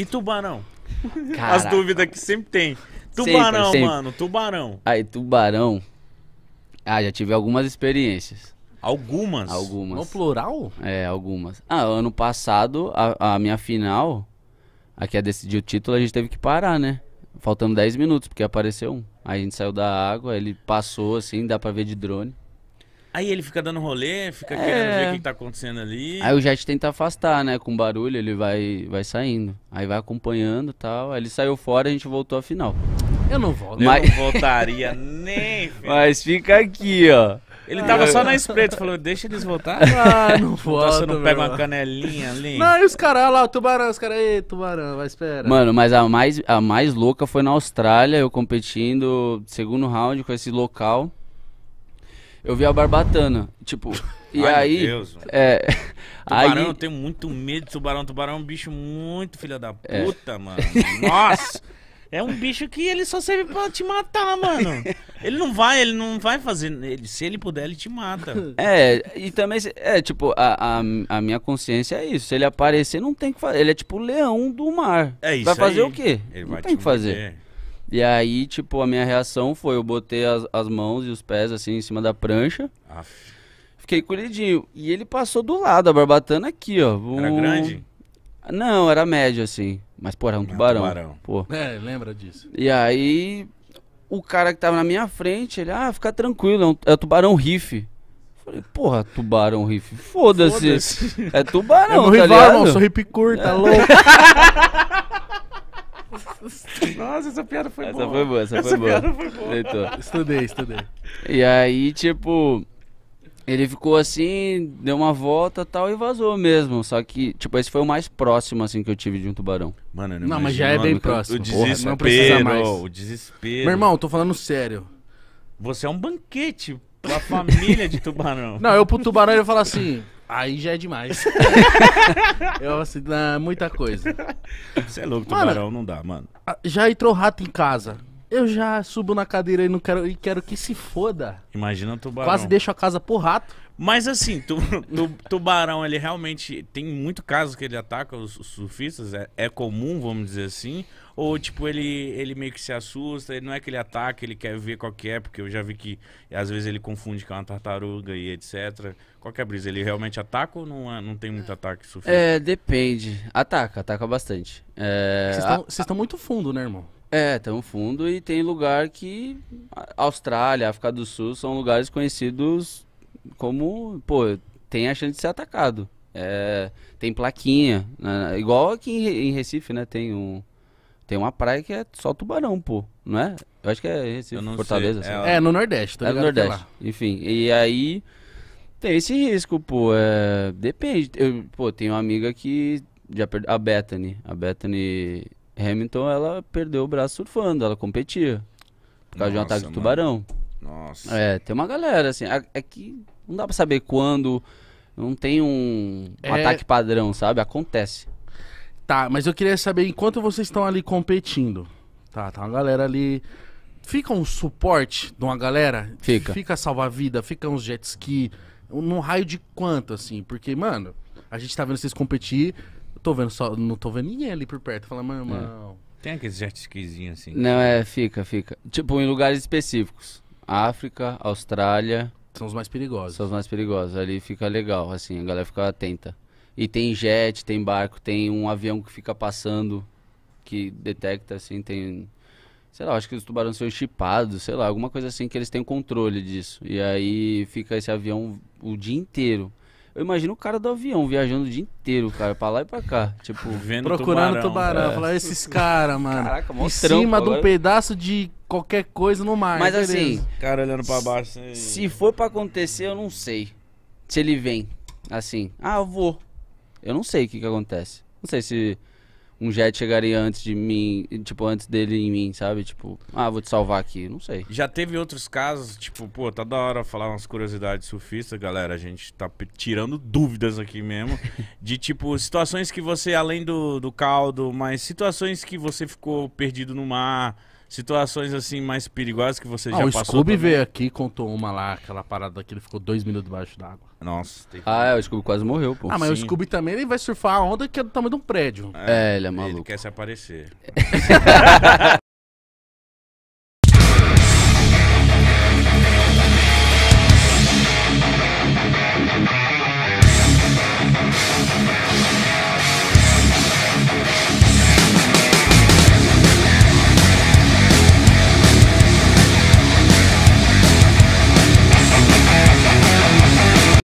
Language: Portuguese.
E tubarão? Caraca. As dúvidas que sempre tem. Tubarão, sempre, sempre. mano, tubarão. Aí, tubarão. Ah, já tive algumas experiências. Algumas? Algumas. No plural? É, algumas. Ah, ano passado, a, a minha final, a que é decidir o título, a gente teve que parar, né? Faltando 10 minutos, porque apareceu um. Aí a gente saiu da água, ele passou assim, dá pra ver de drone. Aí ele fica dando rolê, fica é. querendo ver o que, tá acontecendo ali. Aí o jet tenta afastar, né? Com barulho, ele vai, vai saindo. Aí vai acompanhando e tal. Aí ele saiu fora e a gente voltou à final. Eu não volto. Mas... Eu não voltaria nem, filho. Mas fica aqui, ó. Ele tava só na espreita, falou, deixa eles voltar. Ah, não volta. Então você não pega uma canelinha ali. Não, e os caras lá, o tubarão, os caras, ei, tubarão, vai esperar. Mano, mas a mais, a mais louca foi na Austrália, eu competindo, segundo round com esse local eu vi a barbatana. Tipo, e Ai, aí. Meu Deus. É, tubarão, aí... eu tenho muito medo de tubarão. Tubarão é um bicho muito filha da é. puta, é. mano. Nossa! É um bicho que ele só serve pra te matar, mano. Ele não vai, ele não vai fazer. Ele, se ele puder, ele te mata. É, e também, é, tipo, a, a, a minha consciência é isso. Se ele aparecer, não tem que fazer. Ele é tipo o leão do mar. É isso. Vai fazer aí. o quê? Ele não vai tem que fazer. E aí, tipo, a minha reação foi: eu botei as, as mãos e os pés assim em cima da prancha. Aff. Fiquei colhidinho. E ele passou do lado, a barbatana aqui, ó. Um... Era grande? Não, era médio assim. Mas, pô, é era um tubarão. tubarão. Pô. É, lembra disso. E aí, o cara que tava na minha frente, ele, ah, fica tranquilo, é, um, é tubarão riff. Falei, porra, tubarão riff, foda-se. Foda é tubarão, é tá rival, ligado? Irmão, sou hip curta, tá é. louco. Nossa, essa piada foi essa boa. Foi boa essa, essa foi boa, essa, foi boa. Estudei, estudei. E aí, tipo, ele ficou assim, deu uma volta tal e vazou mesmo. Só que, tipo, esse foi o mais próximo, assim, que eu tive de um tubarão. Mano, eu não, não mas já é bem próximo. O desespero, não precisa mais. o desespero. Meu irmão, tô falando sério. Você é um banquete pra família de tubarão. Não, eu pro tubarão eu falo assim, Aí já é demais. eu assim, não, é muita coisa. Você é louco, mano, tubarão, não dá, mano. Já entrou rato em casa. Eu já subo na cadeira e não quero e quero que se foda. Imagina tubarão. Quase deixo a casa por rato. Mas assim, tu, tu, tubarão, ele realmente. Tem muito caso que ele ataca os, os surfistas, é, é, comum, vamos dizer assim. Ou, tipo, ele, ele meio que se assusta, ele não é que ele ataca, ele quer ver qual que é, porque eu já vi que às vezes ele confunde com uma tartaruga e etc. Qual que é a brisa? Ele realmente ataca ou não, é, não tem muito ataque surfista? É, depende. Ataca, ataca bastante. É, vocês é, estão muito fundo, né, irmão? É, tão fundo e tem lugar que. Austrália, África do Sul são lugares conhecidos como. Pô, tem a chance de ser atacado. É, tem plaquinha. Né? Igual aqui em, Recife, né? Tem um. Tem uma praia que é só tubarão, pô, não é? Eu acho que é Recife, Fortaleza. É, é, no Nordeste, tá É no é Nordeste. Enfim, e aí tem esse risco, pô. É, depende. Eu, pô, tenho uma amiga que já perdeu. A Bethany. A Bethany Hamilton, ela perdeu o braço surfando, ela competia. Por causa Nossa, de um ataque do de tubarão. Nossa. É, tem uma galera, assim. É que não dá pra saber quando. Não tem um, é... ataque padrão, sabe? Acontece. Tá, mas eu queria saber, enquanto vocês estão ali competindo, tá, tá uma galera ali. Fica um suporte de uma galera? Fica. Fica salva-vida, fica uns jet ski. Num raio de quanto, assim? Porque, mano, a gente tá vendo vocês competir, eu tô vendo só. Não tô vendo ninguém ali por perto. Fala, meu irmão. É. Tem aqueles jet skizinhos assim. Não, é, fica, fica. Tipo, em lugares específicos. África, Austrália. São os mais perigosos. São os mais perigosos. Ali fica legal, assim, a galera fica atenta. E tem jet, tem barco, tem um avião que fica passando, que detecta, assim, tem. Sei lá, acho que os tubarões são chipados, sei lá, alguma coisa assim que eles têm controle disso. E aí fica esse avião o dia inteiro. Eu imagino o cara do avião viajando o dia inteiro, cara, pra lá e pra cá. Tipo, Vendo procurando tubarão. tubarão é. Falar, esses caras, mano. Caraca, mó Em trampo, cima agora... de um pedaço de qualquer coisa no mar. Mas assim. Cara olhando pra baixo. Assim... Se for pra acontecer, eu não sei. Se ele vem assim, ah, eu vou. Eu não sei o que que acontece. Não sei se um jet chegaria antes de mim, tipo, antes dele em mim, sabe? Tipo, ah, vou te salvar aqui, não sei. Já teve outros casos, tipo, pô, tá da hora falar umas curiosidades surfistas, galera. A gente tá tirando dúvidas aqui mesmo. de tipo, situações que você, além do, do caldo, mas situações que você ficou perdido no mar situações assim mais perigosas que você ah, já o passou? O Scooby também? veio aqui contou uma lá, aquela parada que ele ficou dois minutos debaixo d'água. Nossa. Tem... Ah, é, o Scooby quase morreu, pô. Ah, mas Sim. o Scooby também ele vai surfar a onda que é do tamanho de um prédio. É, é ele é maluco. Ele quer se aparecer.